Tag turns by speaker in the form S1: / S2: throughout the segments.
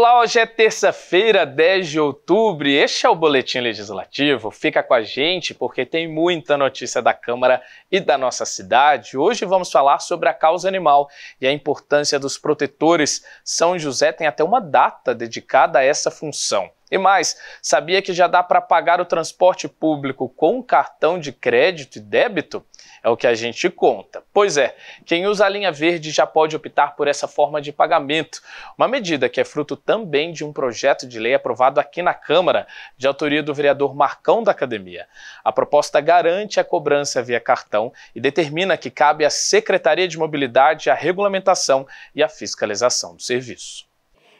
S1: Olá, hoje é terça-feira, 10 de outubro, este é o Boletim Legislativo. Fica com a gente porque tem muita notícia da Câmara e da nossa cidade. Hoje vamos falar sobre a causa animal e a importância dos protetores. São José tem até uma data dedicada a essa função. E mais, sabia que já dá para pagar o transporte público com cartão de crédito e débito? É o que a gente conta. Pois é, quem usa a linha verde já pode optar por essa forma de pagamento, uma medida que é fruto também de um projeto de lei aprovado aqui na Câmara, de autoria do vereador Marcão da Academia. A proposta garante a cobrança via cartão e determina que cabe à Secretaria de Mobilidade a regulamentação e a fiscalização do serviço.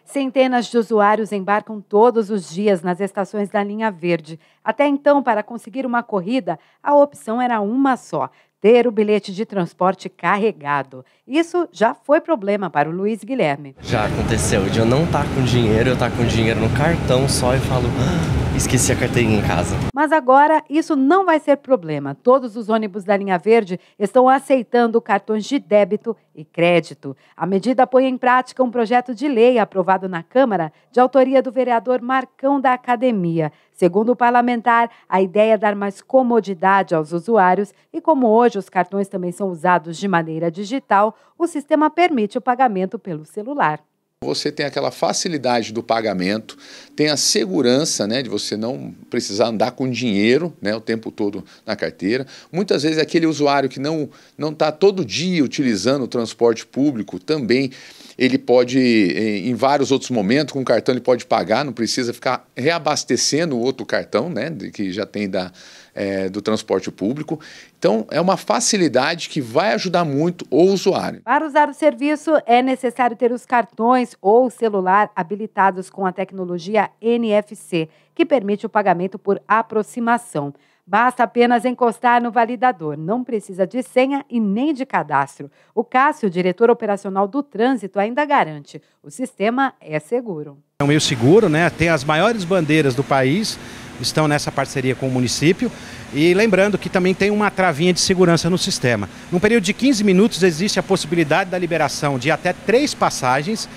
S2: Centenas de usuários embarcam todos os dias nas estações da linha verde. Até então, para conseguir uma corrida, a opção era uma só: ter o bilhete de transporte carregado. Isso já foi problema para o Luiz Guilherme.
S3: Já aconteceu de eu não estar tá com dinheiro, eu estar tá com dinheiro no cartão só e falo. Ah! esqueci a carteirinha em casa.
S2: Mas agora isso não vai ser problema. Todos os ônibus da linha verde estão aceitando cartões de débito e crédito. A medida põe em prática um projeto de lei aprovado na Câmara de autoria do vereador Marcão da Academia. Segundo o parlamentar, a ideia é dar mais comodidade aos usuários e, como hoje os cartões também são usados de maneira digital, o sistema permite o pagamento pelo celular
S4: você tem aquela facilidade do pagamento, tem a segurança né, de você não precisar andar com dinheiro né, o tempo todo na carteira. Muitas vezes aquele usuário que não não está todo dia utilizando o transporte público também ele pode, eh, em vários outros momentos, com o cartão ele pode pagar, não precisa ficar reabastecendo o outro cartão, né, que já tem da, é, do transporte público. Então, é uma facilidade que vai ajudar muito o usuário.
S2: Para usar o serviço, é necessário ter os cartões ou celular habilitados com a tecnologia NFC, que permite o pagamento por aproximação. Basta apenas encostar no validador, não precisa de senha e nem de cadastro. O Cássio, diretor operacional do trânsito, ainda garante: o sistema é seguro.
S5: É um meio seguro, né? Tem as maiores bandeiras do país estão nessa parceria com o município. E lembrando que também tem uma travinha de segurança no sistema. Num período de 15 minutos existe a possibilidade da liberação de até três passagens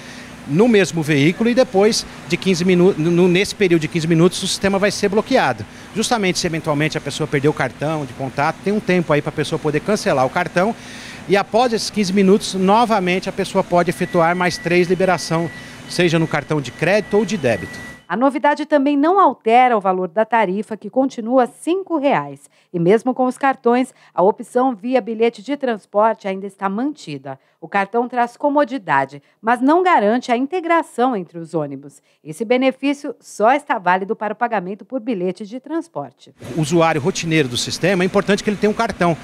S5: no mesmo veículo e depois de 15 minutos, nesse período de 15 minutos, o sistema vai ser bloqueado. Justamente se eventualmente a pessoa perdeu o cartão de contato, tem um tempo aí para a pessoa poder cancelar o cartão. E após esses 15 minutos, novamente a pessoa pode efetuar mais três liberação, seja no cartão de crédito ou de débito.
S2: A novidade também não altera o valor da tarifa, que continua R$ 5,00. E mesmo com os cartões, a opção via bilhete de transporte ainda está mantida. O cartão traz comodidade, mas não garante a integração entre os ônibus. Esse benefício só está válido para o pagamento por bilhete de transporte.
S5: O usuário rotineiro do sistema, é importante que ele tenha um cartão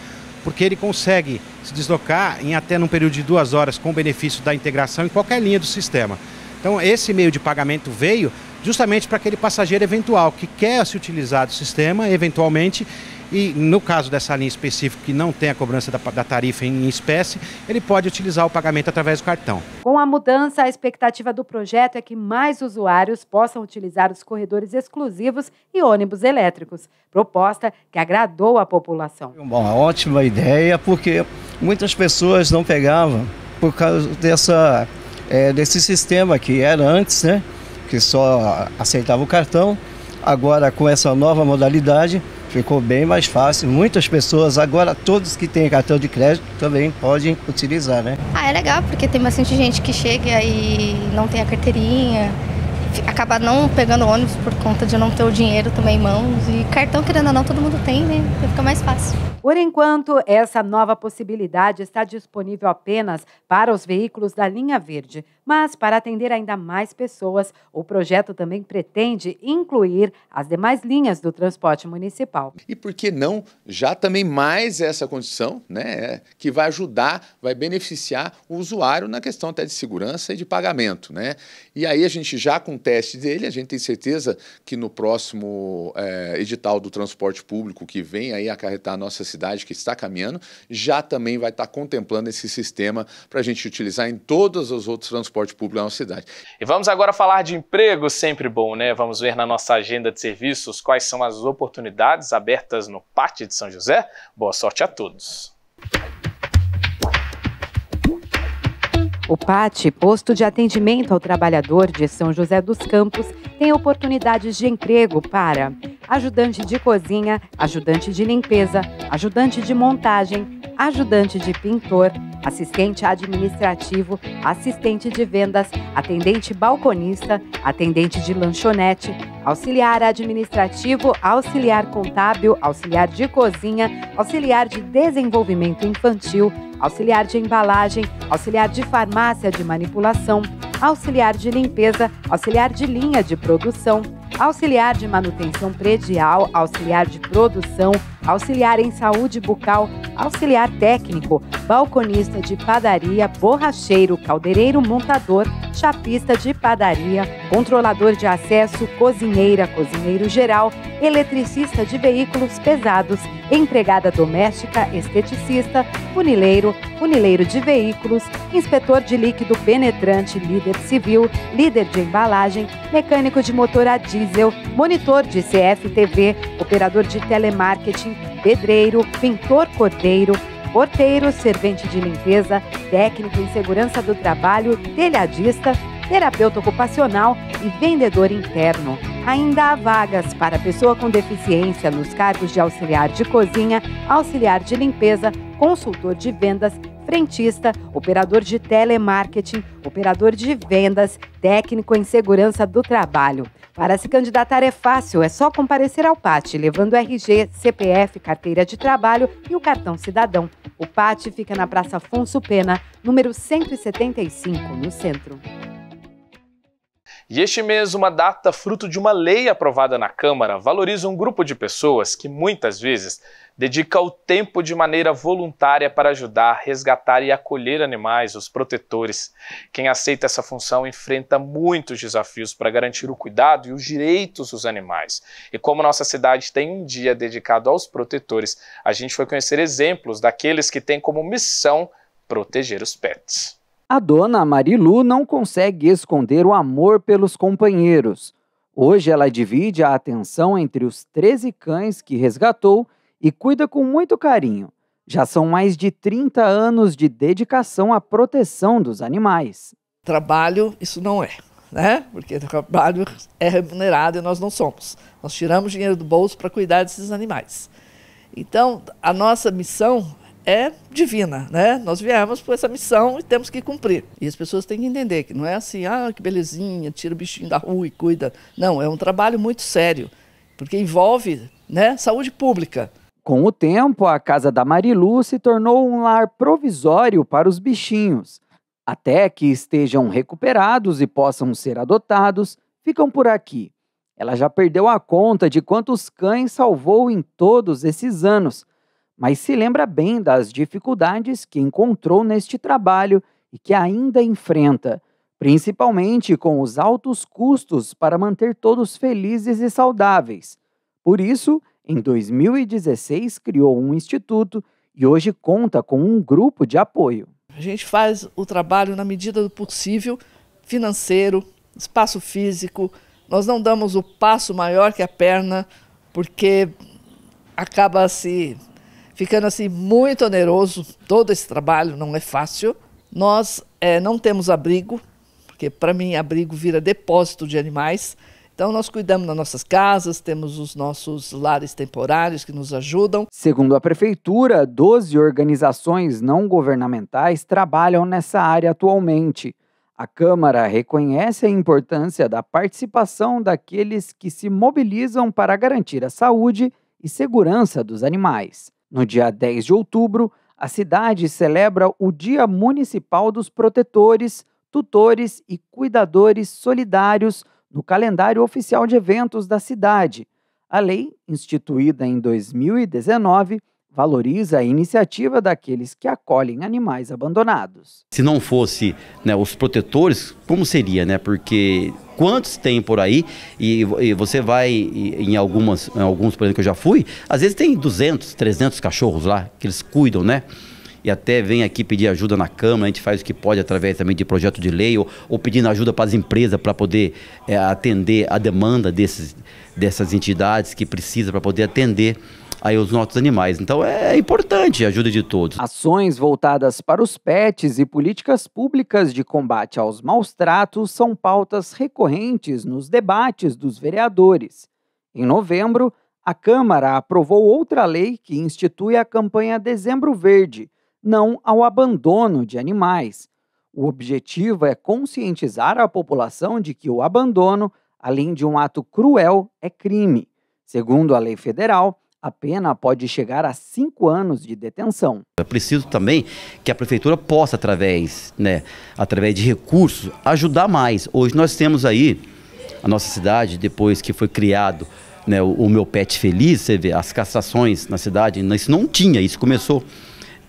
S5: porque ele consegue se deslocar em até num período de duas horas com o benefício da integração em qualquer linha do sistema. Então, esse meio de pagamento veio justamente para aquele passageiro eventual que quer se utilizar do sistema, eventualmente, e no caso dessa linha específica que não tem a cobrança da, da, tarifa em espécie, ele pode utilizar o pagamento através do cartão.
S2: Com a mudança, a expectativa do projeto é que mais usuários possam utilizar os corredores exclusivos e ônibus elétricos. Proposta que agradou a população. Bom, é
S3: uma ótima ideia, porque muitas pessoas não pegavam por causa dessa, é, desse sistema que era antes, né? que só aceitava o cartão. Agora, com essa nova modalidade, ficou bem mais fácil. Muitas pessoas, agora todos que têm cartão de crédito também podem utilizar, né?
S2: Ah, é legal, porque tem bastante gente que chega e não tem a carteirinha acabar não pegando ônibus por conta de não ter o dinheiro também em mãos. E cartão, querendo ou não, todo mundo tem, né? Então fica mais fácil. Por enquanto, essa nova possibilidade está disponível apenas para os veículos da linha verde. Mas, para atender ainda mais pessoas, o projeto também pretende incluir as demais linhas do transporte municipal. E
S4: por que não já também mais essa condição, né? Que vai ajudar, vai beneficiar o usuário na questão até de segurança e de pagamento, né? E aí a gente já com um teste dele. A gente tem certeza que no próximo é, edital do transporte público que vem aí acarretar a nossa cidade, que está caminhando, já também vai estar tá contemplando esse sistema para a gente utilizar em todos os outros transportes públicos da nossa cidade. E
S1: vamos agora falar de emprego,
S4: sempre bom,
S1: né? Vamos ver na nossa agenda de serviços quais são as oportunidades abertas no Pátio de São José. Boa sorte a todos.
S2: O PAT, Posto de Atendimento ao Trabalhador de São José dos Campos, tem oportunidades de emprego para ajudante de cozinha, ajudante de limpeza, ajudante de montagem, ajudante de pintor, assistente administrativo, assistente de vendas, atendente balconista, atendente de lanchonete, auxiliar administrativo, auxiliar contábil, auxiliar de cozinha, auxiliar de desenvolvimento infantil, auxiliar de embalagem, auxiliar de farmácia de manipulação, auxiliar de limpeza, auxiliar de linha de produção, auxiliar de manutenção predial, auxiliar de produção, auxiliar em saúde bucal, auxiliar técnico, balconista de padaria, borracheiro, caldeireiro, montador, chapista de padaria, controlador de acesso, cozinheira, cozinheiro geral, eletricista de veículos pesados, empregada doméstica, esteticista, funileiro, funileiro de veículos, inspetor de líquido penetrante, líder civil, líder de embalagem, mecânico de motor a diesel, monitor de CFTV, operador de telemarketing, pedreiro, pintor cordeiro, porteiro, servente de limpeza, técnico em segurança do trabalho, telhadista, terapeuta ocupacional e vendedor interno. Ainda há vagas para pessoa com deficiência nos cargos de auxiliar de cozinha, auxiliar de limpeza, consultor de vendas, frentista, operador de telemarketing, operador de vendas, técnico em segurança do trabalho. Para se candidatar é fácil, é só comparecer ao PAT, levando RG, CPF, carteira de trabalho e o cartão cidadão. O PAT fica na Praça Afonso Pena, número 175, no centro.
S1: E este mês, uma data fruto de uma lei aprovada na Câmara valoriza um grupo de pessoas que muitas vezes dedica o tempo de maneira voluntária para ajudar, resgatar e acolher animais, os protetores. Quem aceita essa função enfrenta muitos desafios para garantir o cuidado e os direitos dos animais. E como nossa cidade tem um dia dedicado aos protetores, a gente foi conhecer exemplos daqueles que têm como missão proteger os pets.
S6: A dona Marilu não consegue esconder o amor pelos companheiros. Hoje ela divide a atenção entre os 13 cães que resgatou e cuida com muito carinho. Já são mais de 30 anos de dedicação à proteção dos animais. Trabalho, isso não é né? Porque trabalho é remunerado e nós não somos. Nós tiramos dinheiro do bolso para cuidar desses animais. Então, a nossa missão é divina, né? Nós viemos por essa missão e temos que cumprir. E as pessoas têm que entender que não é assim, ah, que belezinha, tira o bichinho da rua e cuida. Não, é um trabalho muito sério, porque envolve né, saúde pública. Com o tempo, a casa da Marilu se tornou um lar provisório para os bichinhos. Até que estejam recuperados e possam ser adotados, ficam por aqui. Ela já perdeu a conta de quantos cães salvou em todos esses anos mas se lembra bem das dificuldades que encontrou neste trabalho e que ainda enfrenta, principalmente com os altos custos para manter todos felizes e saudáveis. Por isso, em 2016 criou um instituto e hoje conta com um grupo de apoio. A gente faz o trabalho na medida do possível, financeiro, espaço físico. Nós não damos o passo maior que a perna, porque acaba se ficando assim muito oneroso todo esse trabalho, não é fácil. Nós é, não temos abrigo, porque para mim abrigo vira depósito de animais. Então nós cuidamos das nossas casas, temos os nossos lares temporários que nos ajudam. Segundo a prefeitura, 12 organizações não governamentais trabalham nessa área atualmente. A Câmara reconhece a importância da participação daqueles que se mobilizam para garantir a saúde e segurança dos animais. No dia 10 de outubro, a cidade celebra o Dia Municipal dos Protetores, Tutores e Cuidadores Solidários no calendário oficial de eventos da cidade. A lei, instituída em 2019, valoriza a iniciativa daqueles que acolhem animais abandonados.
S7: Se não fosse né, os protetores, como seria, né? Porque quantos tem por aí, e, e você vai em, algumas, em alguns, por exemplo, que eu já fui, às vezes tem 200, 300 cachorros lá, que eles cuidam, né? e até vem aqui pedir ajuda na Câmara, a gente faz o que pode através também de projeto de lei ou, ou pedindo ajuda para as empresas para poder é, atender a demanda desses, dessas entidades que precisa para poder atender aí os nossos animais. Então é, é importante a ajuda de todos.
S6: Ações voltadas para os pets e políticas públicas de combate aos maus tratos são pautas recorrentes nos debates dos vereadores. Em novembro, a Câmara aprovou outra lei que institui a campanha Dezembro Verde, não ao abandono de animais. O objetivo é conscientizar a população de que o abandono, além de um ato cruel, é crime. Segundo a lei federal, a pena pode chegar a cinco anos de detenção.
S7: É preciso também que a prefeitura possa, através, né, através de recursos, ajudar mais. Hoje nós temos aí a nossa cidade, depois que foi criado né, o, o, meu pet feliz, você vê, as castrações na cidade, né, isso não tinha, isso começou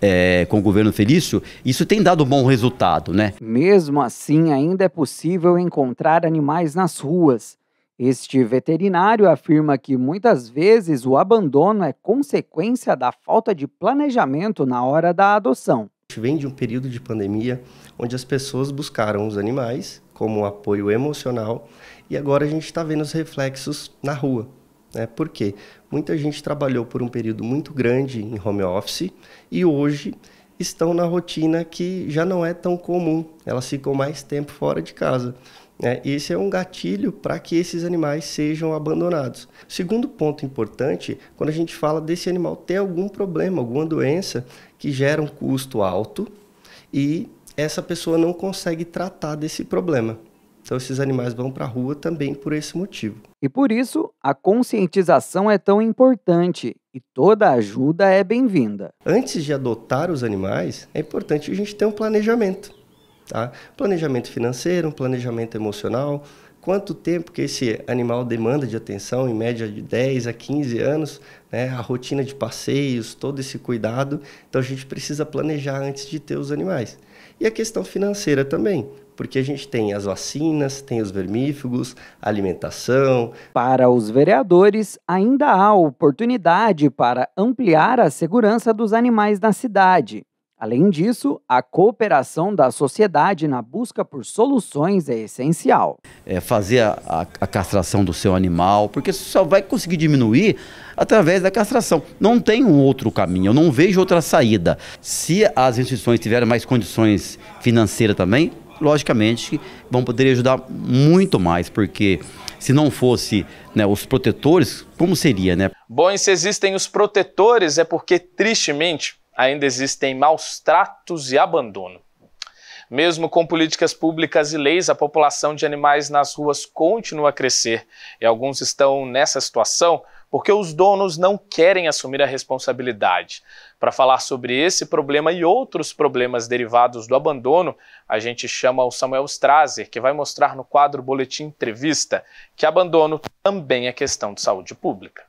S7: é, com o governo Felício, isso tem dado bom resultado, né?
S6: Mesmo assim, ainda é possível encontrar animais nas ruas. Este veterinário afirma que muitas vezes o abandono é consequência da falta de planejamento
S3: na hora da adoção. A gente vem de um período de pandemia onde as pessoas buscaram os animais como apoio emocional e agora a gente está vendo os reflexos na rua. Né? Por quê? Muita gente trabalhou por um período muito grande em home office e hoje estão na rotina que já não é tão comum. Elas ficam mais tempo fora de casa. Né? Esse é um gatilho para que esses animais sejam abandonados. Segundo ponto importante, quando a gente fala desse animal ter algum problema, alguma doença que gera um custo alto e essa pessoa não consegue tratar desse problema. Então, esses animais vão para a rua também por esse motivo. E por isso, a conscientização é tão importante e toda ajuda é bem-vinda. Antes de adotar os animais, é importante a gente ter um planejamento. Tá? Planejamento financeiro, planejamento emocional, quanto tempo que esse animal demanda de atenção, em média de 10 a 15 anos, né? a rotina de passeios, todo esse cuidado. Então a gente precisa planejar antes de ter os animais. E a questão financeira também, porque a gente tem as vacinas, tem os vermífugos, alimentação. Para os vereadores,
S6: ainda há oportunidade para ampliar a segurança dos animais na cidade. Além disso, a cooperação da sociedade na busca por soluções é essencial.
S7: É fazer a, a, a, castração do seu animal, porque só vai conseguir diminuir através da castração. Não tem um outro caminho, eu não vejo outra saída. Se as instituições tiverem mais condições financeiras também, logicamente vão poder ajudar muito mais, porque se não fosse né, os protetores, como seria, né?
S1: Bom, e se existem os protetores é porque, tristemente, ainda existem maus tratos e abandono. Mesmo com políticas públicas e leis, a população de animais nas ruas continua a crescer e alguns estão nessa situação porque os donos não querem assumir a responsabilidade. Para falar sobre esse problema e outros problemas derivados do abandono, a gente chama o Samuel Strazer, que vai mostrar no quadro Boletim Entrevista que abandono também é questão de saúde pública.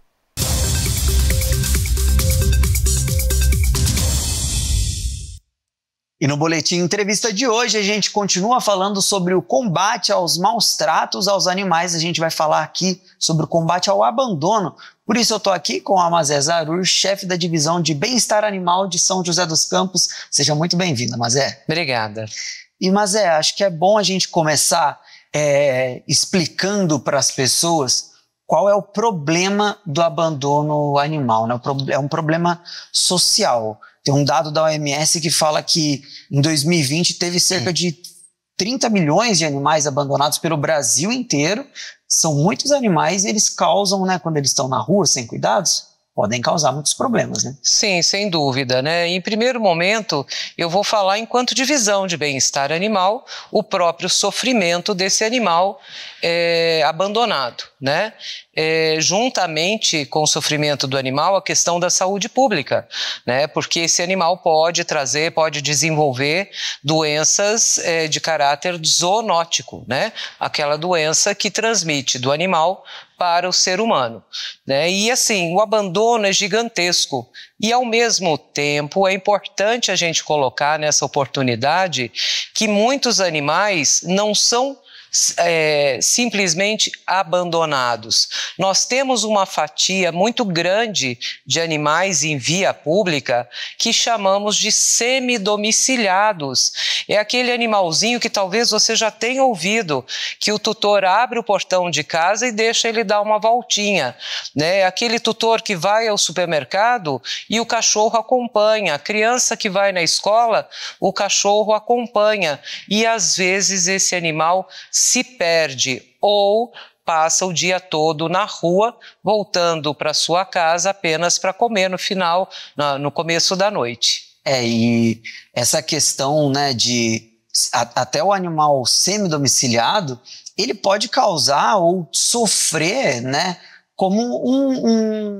S6: E no boletim entrevista de hoje a gente continua falando sobre o combate aos maus tratos aos animais. A gente vai falar aqui sobre o combate ao abandono. Por isso eu estou aqui com a Mazé Zarur, chefe da divisão de bem-estar animal de São José dos Campos. Seja muito bem vinda Mazé. Obrigada. E Mazé, acho que é bom a gente começar é, explicando para as pessoas qual é o problema do abandono animal. Né? É um problema social. Tem um dado da OMS que fala que em 2020 teve cerca de 30 milhões de animais abandonados pelo Brasil inteiro. São muitos animais e eles causam, né, quando eles estão na rua sem cuidados, podem causar muitos problemas, né?
S8: Sim, sem dúvida, né? Em primeiro momento, eu vou falar enquanto divisão de bem-estar animal, o próprio sofrimento desse animal é, abandonado, né? É, juntamente com o sofrimento do animal, a questão da saúde pública, né? Porque esse animal pode trazer, pode desenvolver doenças é, de caráter zoonótico, né? Aquela doença que transmite do animal para o ser humano. Né? E assim, o abandono é gigantesco. E ao mesmo tempo, é importante a gente colocar nessa oportunidade que muitos animais não são é, simplesmente abandonados. Nós temos uma fatia muito grande de animais em via pública que chamamos de semidomiciliados. É aquele animalzinho que talvez você já tenha ouvido, que o tutor abre o portão de casa e deixa ele dar uma voltinha. Né? É aquele tutor que vai ao supermercado e o cachorro acompanha. A criança que vai na escola, o cachorro acompanha. E às vezes esse animal se perde ou passa o dia todo na rua, voltando para sua casa apenas para comer no final, na, no começo da noite. É, e essa questão né, de a, até o animal
S6: semi-domiciliado, ele pode causar ou sofrer né, como um,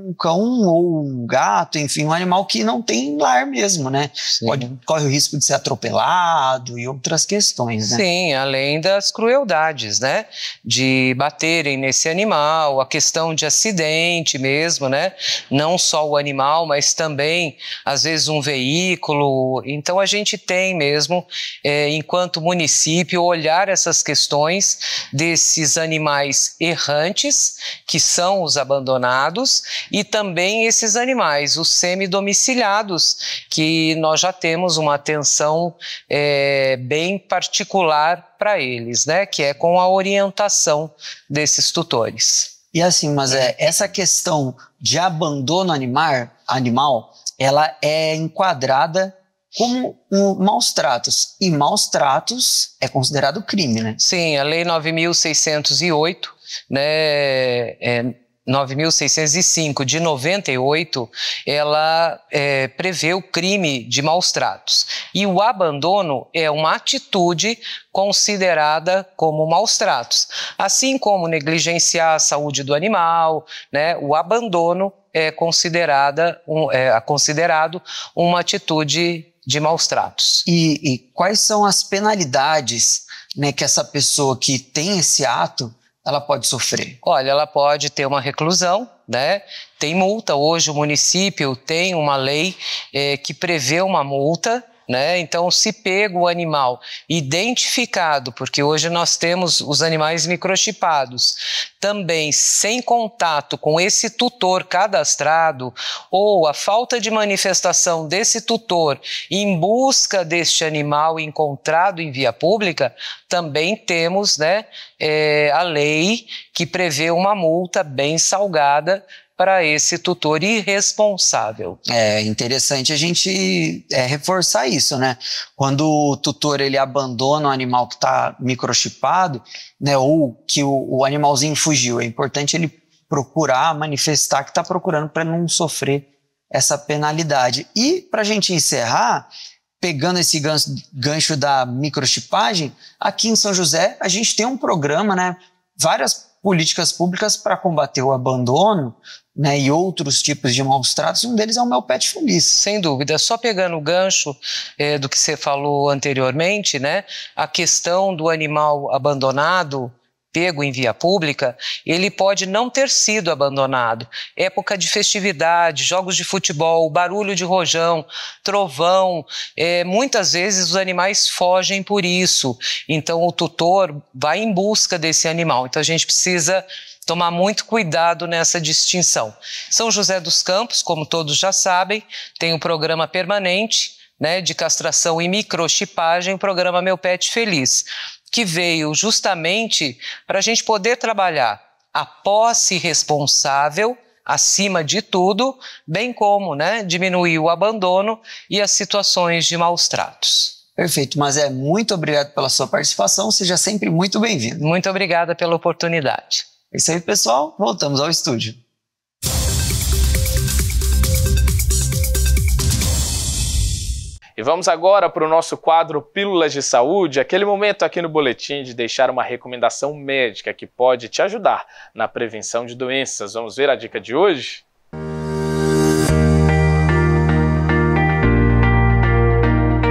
S6: um, cão ou um gato, enfim, um animal que não tem lar mesmo, né? Sim. Pode, corre o risco de ser atropelado e outras questões, né? Sim,
S8: além das crueldades, né? De baterem nesse animal, a questão de acidente mesmo, né? Não só o animal, mas também, às vezes, um veículo. Então, a gente tem mesmo, é, enquanto município, olhar essas questões desses animais errantes, que são os abandonados e também esses animais, os semi domiciliados que nós já temos uma atenção é, bem particular para eles, né? Que é com a orientação desses tutores.
S6: E assim, mas é, essa questão de abandono animar, animal, ela é enquadrada como um maus tratos. E maus tratos é considerado crime, né?
S8: Sim, a Lei 9608, né, é, 9.605 de 98, ela é, prevê o crime de maus tratos. E o abandono é uma atitude considerada como maus tratos. Assim como negligenciar a saúde do animal, né, o abandono é, considerada um, é, é considerado uma atitude de maus tratos. E, e quais são as penalidades né, que essa pessoa que tem esse ato ela pode sofrer? Olha, ela pode ter uma reclusão, né? Tem multa hoje, o município tem uma lei eh, que prevê uma multa né? Então, se pego o animal identificado, porque hoje nós temos os animais microchipados, também sem contato com esse tutor cadastrado ou a falta de manifestação desse tutor em busca deste animal encontrado em via pública, também temos né, é, a lei que prevê uma multa bem salgada para esse tutor irresponsável.
S6: É interessante a gente é, reforçar isso, né? Quando o tutor ele abandona o animal que está microchipado, né, ou que o, o animalzinho fugiu, é importante ele procurar manifestar que está procurando para não sofrer essa penalidade. E para a gente encerrar, pegando esse gancho, gancho da microchipagem, aqui em São José a gente tem um programa, né? Várias políticas públicas para combater o abandono
S8: né, e outros tipos de maus tratos, um deles é o meu pet feliz. Sem dúvida. Só pegando o gancho é, do que você falou anteriormente, né, a questão do animal abandonado pego em via pública, ele pode não ter sido abandonado. Época de festividade, jogos de futebol, barulho de rojão, trovão, é, muitas vezes os animais fogem por isso. Então o tutor vai em busca desse animal. Então a gente precisa tomar muito cuidado nessa distinção. São José dos Campos, como todos já sabem, tem um programa permanente. Né, de castração e microchipagem, o programa Meu Pet Feliz que veio justamente para a gente poder trabalhar a posse responsável acima de tudo, bem como né, diminuir o abandono e as situações de maus tratos. Perfeito, mas é muito obrigado pela sua participação, seja sempre muito bem-vindo. Muito obrigada pela oportunidade. É isso aí, pessoal. Voltamos ao estúdio.
S1: E vamos agora para o nosso quadro Pílulas de Saúde, aquele momento aqui no boletim de deixar uma recomendação médica que pode te ajudar na prevenção de doenças. Vamos ver a dica
S3: de hoje?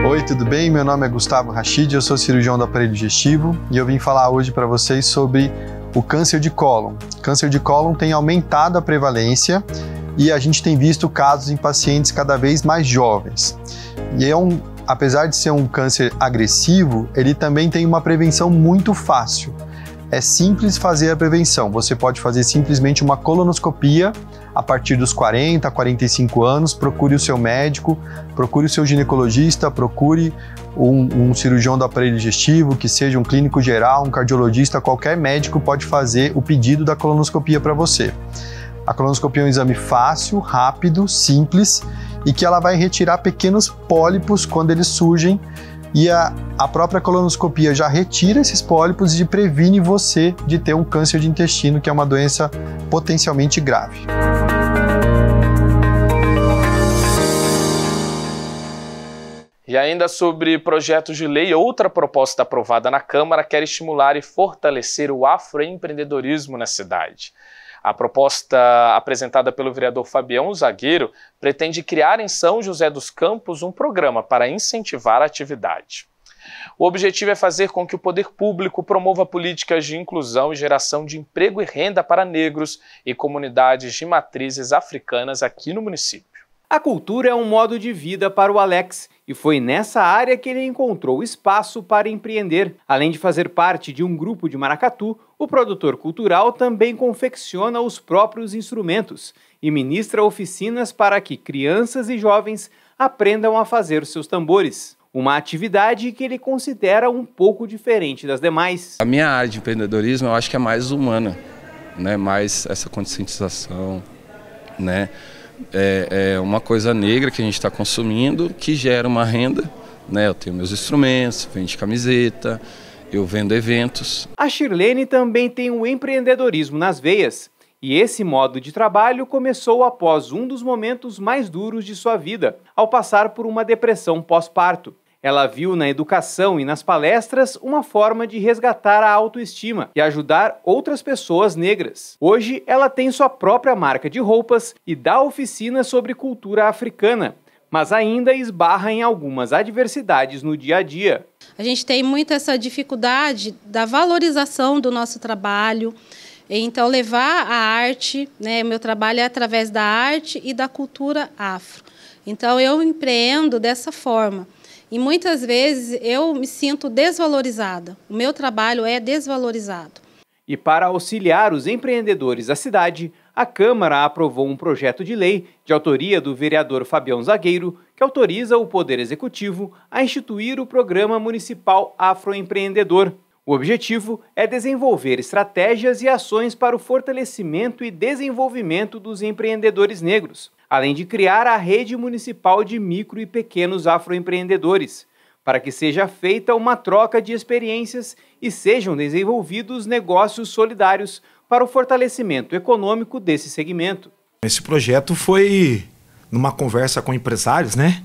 S3: Oi, tudo bem? Meu nome é Gustavo Rachid, eu sou cirurgião do aparelho digestivo e eu vim falar hoje para vocês sobre o câncer de cólon. Câncer de cólon tem aumentado a prevalência e a gente tem visto casos em pacientes cada vez mais jovens. E é um, apesar de ser um câncer agressivo, ele também tem uma prevenção muito fácil. É simples fazer a prevenção. Você pode fazer simplesmente uma colonoscopia a partir dos 40, 45 anos. Procure o seu médico, procure o seu ginecologista, procure um, um cirurgião do aparelho digestivo, que seja um clínico geral, um cardiologista, qualquer médico pode fazer o pedido da colonoscopia para você. A colonoscopia é um exame fácil, rápido, simples e que ela vai retirar pequenos pólipos quando eles surgem e a, a própria colonoscopia já retira esses pólipos e previne você de ter um câncer de intestino, que é uma doença potencialmente grave.
S1: E ainda sobre projetos de lei, outra proposta aprovada na Câmara quer estimular e fortalecer o afroempreendedorismo na cidade. A proposta apresentada pelo vereador Fabião Zagueiro pretende criar em São José dos Campos um programa para incentivar a atividade. O objetivo é fazer com que o poder público promova políticas de inclusão e geração de emprego e renda para negros e comunidades de
S9: matrizes africanas aqui no município. A cultura é um modo de vida para o Alex e foi nessa área que ele encontrou espaço para empreender. Além de fazer parte de um grupo de maracatu, o produtor cultural também confecciona os próprios instrumentos e ministra oficinas para que crianças e jovens aprendam a fazer seus tambores. Uma atividade que ele considera um pouco diferente das demais.
S3: A minha área de empreendedorismo eu acho que é mais humana, né? mais essa conscientização, né? É, é uma coisa negra que a gente está consumindo que gera uma renda. Né? Eu tenho meus instrumentos, vende camiseta, eu vendo eventos.
S9: A Shirlene também tem o um empreendedorismo nas veias. E esse modo de trabalho começou após um dos momentos mais duros de sua vida, ao passar por uma depressão pós-parto. Ela viu na educação e nas palestras uma forma de resgatar a autoestima e ajudar outras pessoas negras. Hoje, ela tem sua própria marca de roupas e dá oficinas sobre cultura africana, mas ainda esbarra em algumas adversidades no dia a dia.
S2: A gente tem muito essa dificuldade da valorização do nosso trabalho. Então, levar a arte, né, meu trabalho é através da arte e da cultura afro. Então, eu empreendo dessa forma. E muitas vezes eu me sinto desvalorizada. O meu trabalho é desvalorizado.
S9: E para auxiliar os empreendedores da cidade, a Câmara aprovou um projeto de lei de autoria do vereador Fabião Zagueiro que autoriza o Poder Executivo a instituir o Programa Municipal Afroempreendedor. O objetivo é desenvolver estratégias e ações para o fortalecimento e desenvolvimento dos empreendedores negros, além de criar a rede municipal de micro e pequenos afroempreendedores, para que seja feita uma troca de experiências e sejam desenvolvidos negócios solidários para o fortalecimento econômico desse segmento.
S10: Esse projeto foi numa conversa com empresários, né?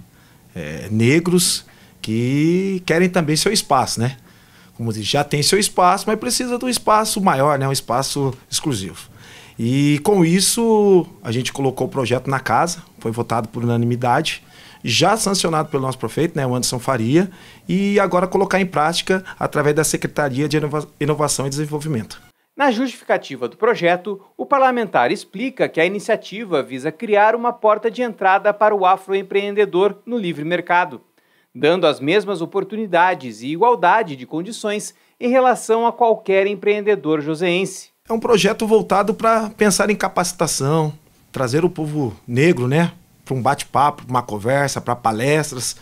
S10: É, negros que querem também seu espaço, né? Como diz, já tem seu espaço, mas precisa de um espaço maior, né? Um espaço exclusivo. E com isso, a gente colocou o projeto na casa, foi votado por unanimidade, já sancionado pelo nosso prefeito, né, o Anderson Faria, e agora colocar em prática através da Secretaria de Inova Inovação e Desenvolvimento.
S9: Na justificativa do projeto, o parlamentar explica que a iniciativa visa criar uma porta de entrada para o afroempreendedor no livre mercado, dando as mesmas oportunidades e igualdade de condições em relação a qualquer empreendedor joseense.
S10: É um projeto voltado para pensar em capacitação, trazer o povo negro, né, para um bate-papo, para uma conversa, para palestras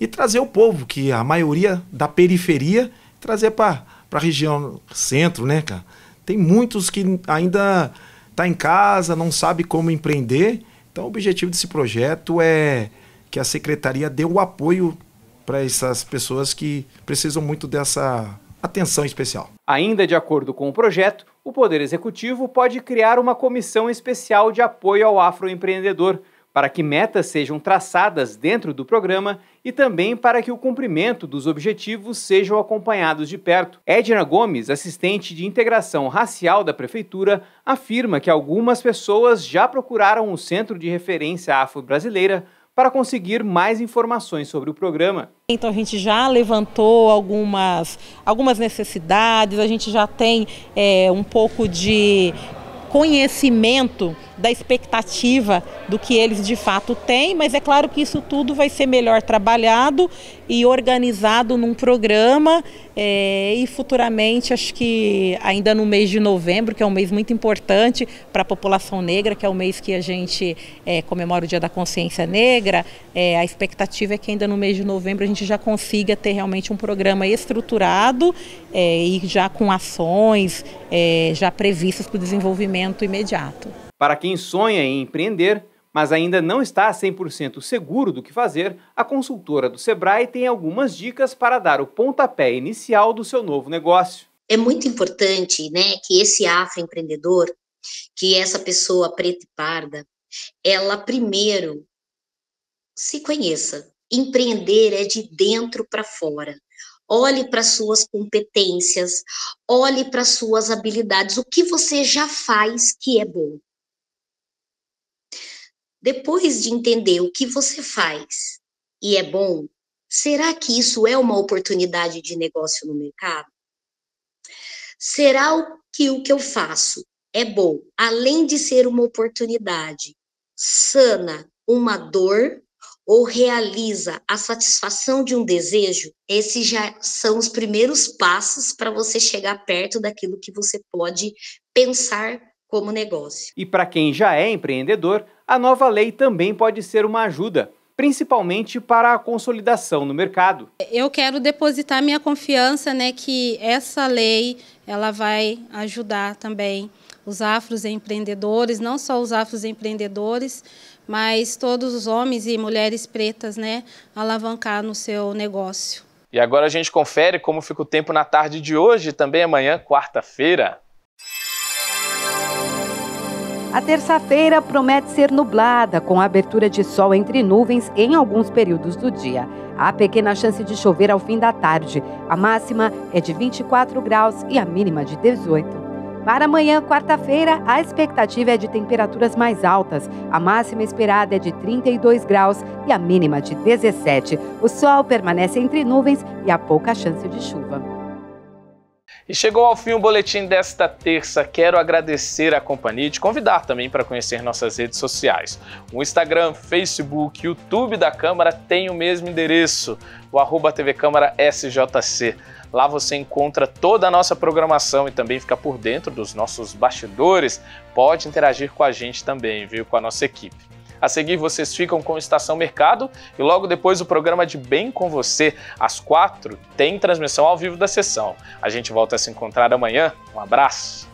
S10: e trazer o povo que a maioria da periferia trazer para para a região centro, né, cara? Tem muitos que ainda está em casa, não sabe como empreender. Então, o objetivo desse projeto é que a secretaria dê o apoio para essas pessoas que precisam muito dessa atenção especial.
S9: Ainda de acordo com o projeto, o Poder Executivo pode criar uma comissão especial de apoio ao afroempreendedor para que metas sejam traçadas dentro do programa e também para que o cumprimento dos objetivos sejam acompanhados de perto. Edna Gomes, assistente de integração racial da prefeitura, afirma que algumas pessoas já procuraram o Centro de Referência Afro-Brasileira para conseguir mais informações sobre o programa.
S2: Então a gente já levantou algumas, algumas necessidades, a gente já tem é, um pouco de conhecimento da expectativa do que eles de fato têm, mas é claro que isso tudo vai ser melhor trabalhado e organizado num programa é, e futuramente, acho que ainda no mês de novembro, que é um mês muito importante para a população negra, que é o mês que a gente é, comemora o Dia da Consciência Negra, é, a expectativa é que ainda no mês de novembro a gente já consiga ter realmente um programa estruturado e já com ações já previstas para o desenvolvimento imediato.
S9: Para quem sonha em empreender, mas ainda não está 100% seguro do que fazer, a consultora do Sebrae tem algumas dicas para dar o pontapé inicial do seu novo negócio. É muito
S8: importante, né, que esse afroempreendedor, que essa pessoa preta e parda, ela primeiro se conheça. Empreender é de dentro para fora. Olhe para suas competências, olhe para suas habilidades, o que você já faz que é bom. Depois de entender o que você faz e é bom, será que isso é uma oportunidade de negócio no mercado? Será que o que eu faço é bom, além de ser uma oportunidade, sana uma dor ou realiza a satisfação de um desejo? Esses já são os primeiros passos para você chegar perto daquilo que você pode pensar como negócio.
S9: E para quem já é empreendedor, a nova lei também pode ser uma ajuda, principalmente para a consolidação no mercado.
S2: Eu quero depositar minha confiança, né, que essa lei ela vai ajudar também os afros empreendedores, não só os afros empreendedores, mas todos os homens e mulheres pretas, né, alavancar no seu negócio.
S1: E agora a gente confere como fica o tempo na tarde de hoje também amanhã, quarta-feira.
S2: A terça-feira promete ser nublada, com abertura de sol entre nuvens em alguns períodos do dia. Há pequena chance de chover ao fim da tarde. A máxima é de 24 graus e a mínima de 18. Para amanhã, quarta-feira, a expectativa é de temperaturas mais altas. A máxima esperada é de 32 graus e a mínima de 17. O sol permanece entre nuvens e há pouca chance de chuva.
S1: E chegou ao fim o boletim desta terça. Quero agradecer a companhia e te convidar também para conhecer nossas redes sociais. O Instagram, Facebook, YouTube da Câmara tem o mesmo endereço, o arroba TV Câmara SJC. Lá você encontra toda a nossa programação e também fica por dentro dos nossos bastidores. Pode interagir com a gente também, viu? Com a nossa equipe. A seguir, vocês ficam com Estação Mercado e logo depois o programa de Bem com Você, às quatro, tem transmissão ao vivo da sessão. A gente volta a se encontrar amanhã. Um abraço.